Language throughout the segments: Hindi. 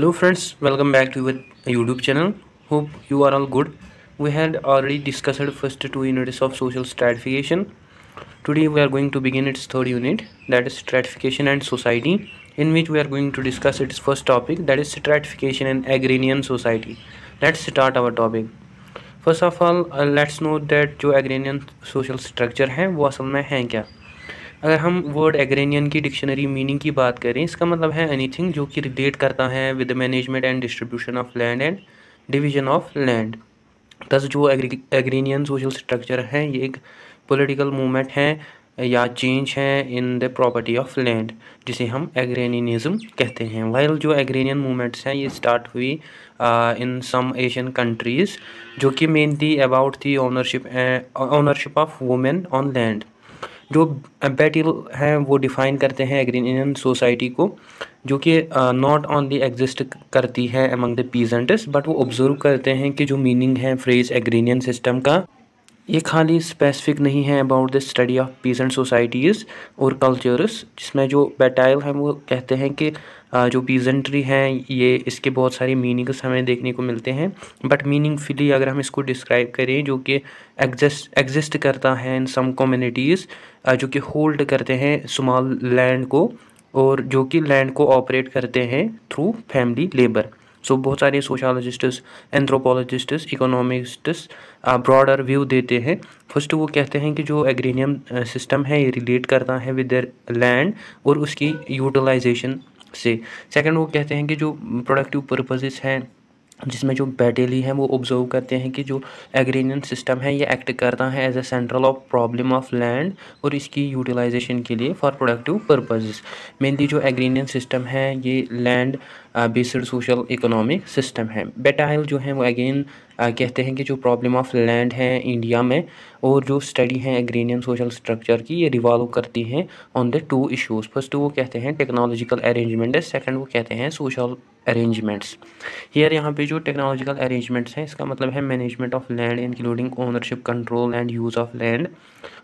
hello friends welcome back to our youtube channel hope you are all good we had already discussed first two units of social stratification today we are going to begin its third unit that is stratification and society in which we are going to discuss its first topic that is stratification and agrarian society let's start our topic first of all uh, let's know that जो agrarian social structure है वो असल में हैं क्या अगर हम वर्ड एग्रेनियन की डिक्शनरी मीनिंग की बात करें इसका मतलब है एनी जो कि रिलेट करता है with management and distribution of land and division of land thus जो एग्रेनियन सोशल स्ट्रक्चर हैं ये एक पॉलिटिकल मूवमेंट है या चेंज है in the property of land जिसे हम एग्रेनिज़म कहते हैं वाइल जो एग्रेनियन मूवमेंट्स हैं ये स्टार्ट हुई इन सम एशियन कंट्रीज़ जो कि मेनली अबाउट थी ownership ownership of women on land जो एम्पेटिल हैं वो डिफ़ाइन करते हैं एग्रीनियन सोसाइटी को जो कि नॉट ऑनली एग्जिस्ट करती है अमंग द पीजेंट्स बट वो ऑब्ज़र्व करते हैं कि जो मीनिंग है फ्रेज एग्रीनियन सिस्टम का ये खाली स्पेसिफिक नहीं है about the study of peasant societies और कल्चर्स जिसमें जो बेटाइल हैं वो कहते हैं कि जो पीजेंट्री हैं ये इसके बहुत सारे मीनिंग्स हमें देखने को मिलते हैं बट मीनिंगफुली अगर हम इसको डिस्क्राइब करें जो कि एग्जस्ट एग्जिस्ट करता है इन सम कम्युनिटीज़ जो कि होल्ड करते हैं स्मॉल लैंड को और जो कि लैंड को ऑपरेट करते हैं थ्रू फैमिली लेबर सो बहुत सारे sociologists anthropologists economists broader view देते हैं फर्स्ट वो कहते हैं कि जो एग्रीनियम सिस्टम है ये रिलेट करता है विद लैंड और उसकी यूटिलाइजेशन से सेकंड वो कहते हैं कि जो प्रोडक्टिव पर्पजेस हैं जिसमें जो बैटेली हैं वो ऑब्जर्व करते हैं कि जो एग्रीनियन सिस्टम है ये एक्ट करता है as a central of problem of land और इसकी यूटिलाइजेशन के लिए फॉर प्रोडक्टिव पर्पजेस मेनली जो एग्रीनियन सिस्टम है ये land based social economic system है बेटाइल जो है वो अगेन कहते हैं कि जो प्रॉब्लम ऑफ लैंड हैं इंडिया में और जो स्टडी हैं एग्रीनियन सोशल स्ट्रक्चर की ये रिवॉल्व करती हैं on the two issues first वो कहते हैं टेक्नोलॉजिकल अरेंजमेंट सेकेंड वो कहते हैं सोशल अरेंजमेंट्स हेयर यहाँ पे जो टेक्नोलॉजिकल अरेंजमेंट्स हैं इसका मतलब है management of land including ownership control and use of land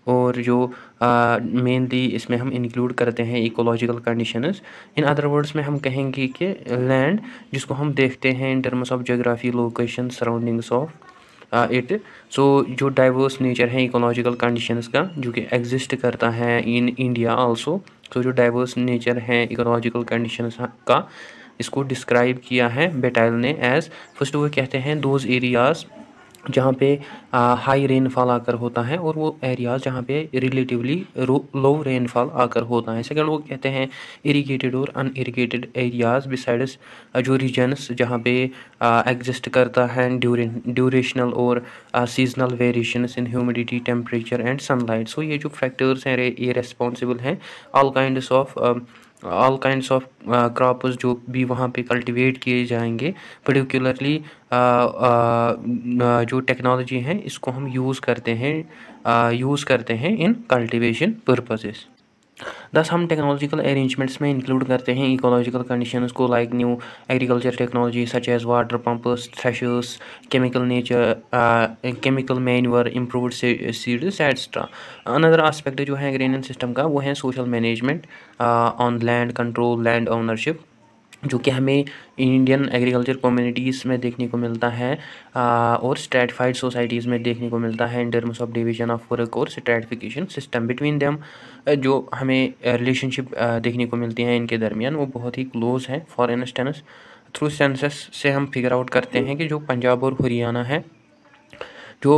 और जो मेनली इसमें हम इंक्लूड करते हैं ecological conditions in other words में हम कहेंगे कि लैंड जिसको हम देखते हैं in terms of geography location surroundings of it so जो डाइवर्स नेचर है इकोलॉजिकल कंडीशंस का जो कि एग्जिस्ट करता है इन इंडिया आल्सो सो जो डाइवर्स नेचर है इकोलॉजिकल कंडीशंस का इसको डिस्क्राइब किया है बेटाइल ने एज फर्स्ट वो कहते हैं दोज एरियाज़ जहाँ पे हाई रेनफॉल आकर होता है और वो एरियाज़ जहाँ पे रिलेटिवली लो रेनफॉल आकर होता है सेकंड वो कहते हैं इरिगेटेड और अन इरीगेटेड एरियाज़ बिसाइड्स जो रीजन्स जहाँ पे एग्जिस्ट करता है ड्यूरेशनल और seasonal variations in humidity temperature and sunlight so ये जो फैक्टर्स हैं ये रेस्पॉन्सिबल हैं all kind of all kinds of crops जो भी वहाँ पे कल्टीवेट किए जाएंगे पर्टिकुलरली uh, uh, जो टेक्नोलॉजी है इसको हम यूज़ करते हैं यूज़ uh, करते हैं इन कल्टीवेशन पर्पजेज़ दस हम टेक्नोलॉजिकल अरेंजमेंट्स में इंक्लूड करते हैं इकोलॉजिकल कंडीशंस को like new agriculture technology such as water pumps threshers chemical nature chemical manure improve seeds etcetera another aspect जो है एग्रेनियन सिस्टम का वो है social management on land control land ownership जो कि हमें इंडियन एग्रीकल्चर कम्युनिटीज़ में देखने को मिलता है और स्ट्रेटिफाइड सोसाइटीज़ में देखने को मिलता है in terms of division of work और स्ट्रेटिफिकेशन सिस्टम बिटवीन देम जो हमें रिलेशनशिप देखने को मिलती है इनके दरमियान वो बहुत ही क्लोज़ है फॉर इंस्टेंस थ्रू सेंसस से हम फिगर आउट करते हैं कि जो पंजाब और हरियाणा है जो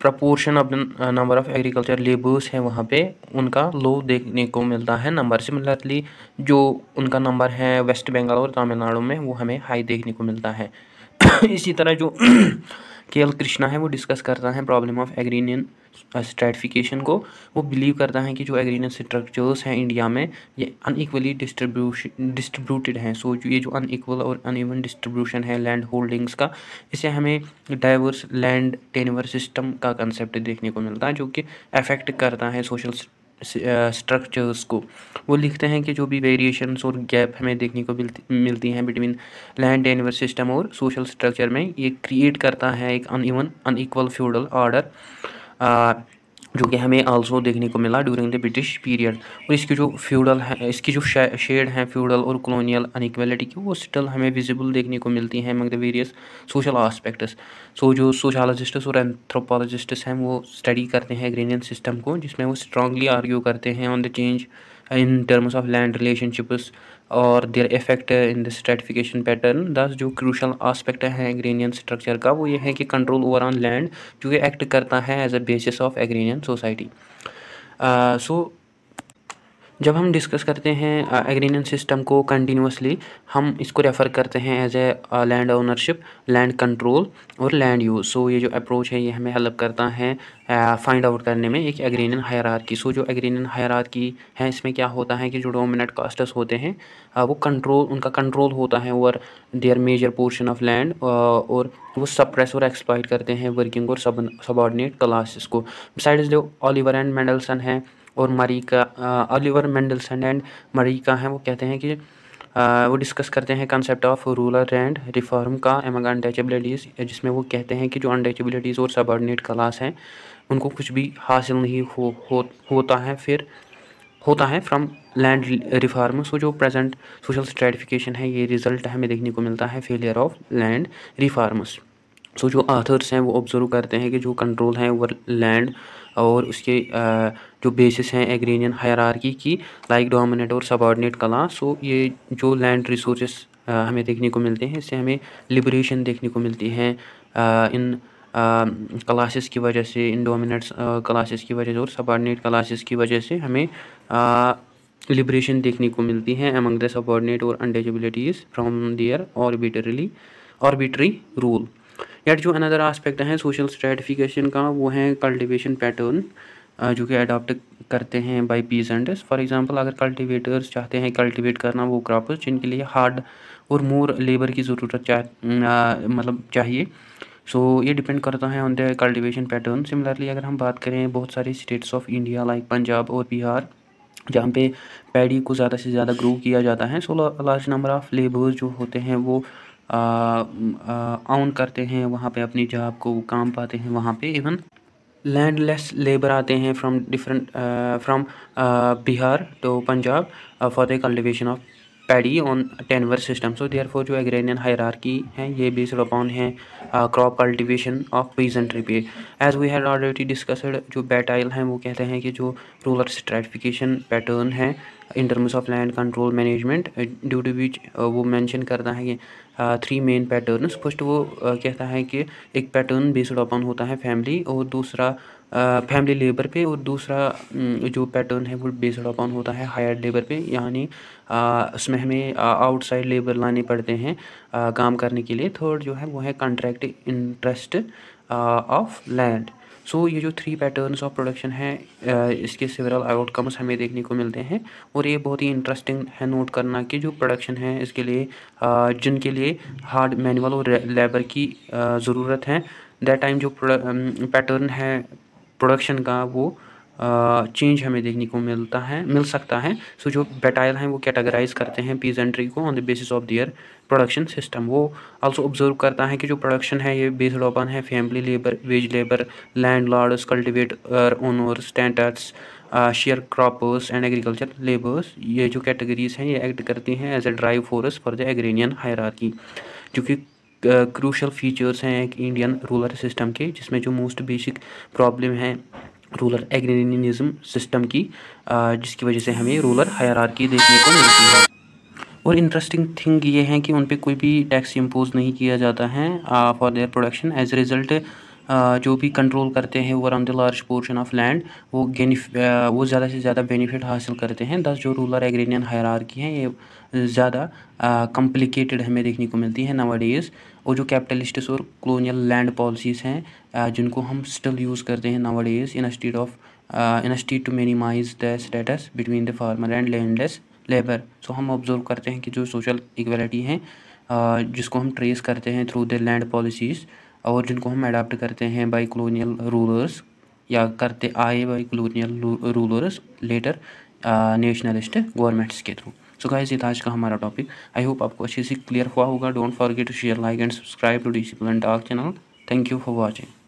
proportion of number of agriculture labours हैं वहाँ पे उनका लो देखने को मिलता है नंबर सिमिलरली जो उनका नंबर है वेस्ट बंगाल और तमिलनाडु में वो हमें हाई देखने को मिलता है इसी तरह जो के एल कृष्णा है वो डिस्कस करता है प्रॉब्लम ऑफ एग्रीनियन स्ट्रेटिफिकेशन को वो बिलीव करता है कि जो एग्रीनियन स्ट्रक्चर्स हैं इंडिया में ये अनइक्वली डिस्ट्रीब्यूशन डिस्ट्रीब्यूटेड हैं सो ये जो अनइक्वल और अनइवन डिस्ट्रीब्यूशन है लैंड होल्डिंग्स का इससे हमें डाइवर्स लैंड टेनवर सिस्टम का कंसेप्ट देखने को मिलता है जो कि अफेक्ट करता है सोशल स्ट्रक्चर्स को वो लिखते हैं कि जो भी वेरिएशंस और गैप हमें देखने को मिलती मिलती हैं बिटवीन लैंड एनवर सिस्टम और सोशल स्ट्रक्चर में ये क्रिएट करता है एक अनइवन अनईक्वल फ्यूडल ऑर्डर जो कि हमें आल्सो देखने को मिला ड्यूरिंग द ब्रिटिश पीरियड और इसकी जो फ्यूडल है इसकी जो शेड हैं फ्यूडल और कॉलोनियल अनइक्वलिटी की वो स्टिल हमें विजिबल देखने को मिलती हैं among the various social aspects so जो सोशालजिस्ट्स और एंथ्रोपोलॉजिस्ट्स हैं वो स्टडी करते हैं ग्रेनियन सिस्टम को जिसमें वो स्ट्रांगली आर्ग्यू करते हैं on the change in terms of land relationships और their effect in the stratification pattern thus जो क्रूशल आस्पेक्ट है एग्रीनियन स्ट्रक्चर का वो ये है कि कंट्रोल ओवर ऑन लैंड जो कि एक्ट करता है as a basis of agrarian society so जब हम डिस्कस करते हैं एग्रीनियन सिस्टम को कंटिन्यूसली हम इसको रेफ़र करते हैं as a land ownership land control और लैंड यूज़ सो ये जो अप्रोच है ये हमें हेल्प करता है फाइंड आउट करने में एक एग्रीनियन हायरार की सो जो एग्रीनियन हायरार की है इसमें क्या होता है कि जो डोमिनेट कास्टर्स होते हैं वो कंट्रोल उनका कंट्रोल होता है over their major portion of land और वो सप्रेस और एक्सप्लाइट करते हैं वर्किंग और सब सबॉर्डिनेट क्लासेस को बिसाइड्स जो ऑलिवर एंड मेंडलसन है और Marika Oliver Mendelsohn and Marika हैं वो कहते हैं कि वो डिस्कस करते हैं concept of rural and reform का एमंग अनटचबिलिटीज़ जिसमें वो कहते हैं कि जो अनटचबिलिटीज़ और सबॉर्डिनेट क्लास हैं उनको कुछ भी हासिल नहीं हो, हो होता है फिर होता है फ्रॉम लैंड रिफॉर्म सो जो प्रेजेंट सोशल स्ट्रेटिफिकेशन है ये रिजल्ट हमें देखने को मिलता है failure of land reforms so जो आथर्स हैं वो ऑब्ज़र्व करते हैं कि जो कंट्रोल हैं ओवर लैंड और उसके जो बेसिस हैं एग्रीनियन आर्की की लाइक डोमिनेट और सबॉर्डिनेट कला सो ये जो लैंड रिसोर्स हमें देखने को मिलते हैं इससे हमें लिबरेशन देखने को मिलती है इन क्लासेस की वजह से इन डोमिनेट क्लासेस की वजह से और सबॉर्डिनेट क्लासेस की वजह से हमें लिबरेशन देखने को मिलती है अमंग द सबॉर्डिनेट और untouchabilities from their arbitrarily arbitrary rule yet जो अनदर आस्पेक्ट है सोशल स्ट्रेटिफिकेशन का वो है कल्टिवेशन पैटर्न जो कि अडॉप्ट करते हैं बाय पीजेंट्स फॉर एग्जांपल अगर कल्टीवेटर्स चाहते हैं कल्टीवेट करना वो क्रॉप्स जिनके लिए हार्ड और मोर लेबर की ज़रूरत चाह मतलब चाहिए सो so, ये डिपेंड करता है on the cultivation pattern similarly अगर हम बात करें बहुत सारे states of India like Punjab और बिहार जहाँ पे पैडी को ज़्यादा से ज़्यादा ग्रो किया जाता है so large number of labours जो होते हैं वो ऑन करते हैं वहाँ पे अपनी जॉब को काम पाते हैं वहाँ पे इवन लैंडलेस लेबर आते हैं from different from Bihar to Punjab for the cultivation of paddy on tenure system so therefore जो एग्रेनियन हायरकी है ये बेस्ड अपॉन है क्रॉप कल्टिवेशन ऑफ पीजेंट्री पे as we had already discussed जो बैटाइल हैं वो कहते हैं कि जो रूरल स्ट्रेटिफिकेशन पैटर्न है in terms of land control management due to which वो मैंशन करता है कि थ्री मेन पैटर्न फर्स्ट वो uh, कहता है कि एक पैटर्न बेस्ड अपॉन होता है फैमिली और दूसरा फैमिली लेबर पे और दूसरा जो पैटर्न है वो बेस्ड अपॉन होता है हायर लेबर पे यानी उसमें हमें आउटसाइड लेबर लाने पड़ते हैं आ, काम करने के लिए थर्ड जो है वो है contract interest of land so ये जो थ्री पैटर्न्स ऑफ प्रोडक्शन है इसके सिवरल आउटकम्स हमें देखने को मिलते हैं और ये बहुत ही इंटरेस्टिंग है नोट करना कि जो प्रोडक्शन है इसके लिए जिनके लिए हार्ड मैनुअल और लेबर की ज़रूरत है दैट टाइम जो पैटर्न है प्रोडक्शन का वो चेंज हमें देखने को मिलता है मिल सकता है सो जो बेटाइल हैं वो कैटेगराइज करते हैं पीजेंट्री को on the basis of their production system वो आल्सो ऑब्जर्व करता है कि जो प्रोडक्शन है ये बेस्ड ऑपन है family labour wage labour landlords cultivate owners standards sharecroppers and agriculture labours ये जो कैटेगरीज हैं ये एक्ट करती हैं as a drive force for the agrarian hierarchy जो कि क्रूशल फीचर्स हैं एक इंडियन रूलर सिस्टम के जिसमें जो मोस्ट बेसिक प्रॉब्लम है रूलर एग्रीनिज्म सिस्टम की जिसकी वजह से हमें रूरल हायरार्की देखने को मिलती है और इंटरेस्टिंग थिंग ये है कि उन पर कोई भी टैक्स इम्पोज नहीं किया जाता है for their production as a result जो भी कंट्रोल करते हैं over on the large portion of land वो वो ज़्यादा से ज़्यादा बेनिफिट हासिल करते हैं दस जो रूरल एग्रीनियन की हैं ये ज़्यादा कॉम्प्लिकेटेड हमें देखने को मिलती है नवाडेज़ और जो कैपिटलिस्ट्स और कॉलोनियल लैंड पॉलिसीज़ हैं जिनको हम स्टिल यूज़ करते हैं nowadays instead of instead to minimize the status between the farmer and landless labour so हम ऑब्जर्व करते हैं कि जो सोशल इक्वलिटी हैं जिसको हम ट्रेस करते हैं थ्रू द लैंड पॉलिसीज़ और जिनको हम अडाप्ट करते हैं बाई कलोनील रूलर्स या करते आए by colonial rulers later nationalist governments के थ्रू सो गाइस ये था आज का हमारा टॉपिक आई होप आपको अच्छे से क्लियर हुआ होगा don't forget to share like and subscribe to discipline dark channel thank you for watching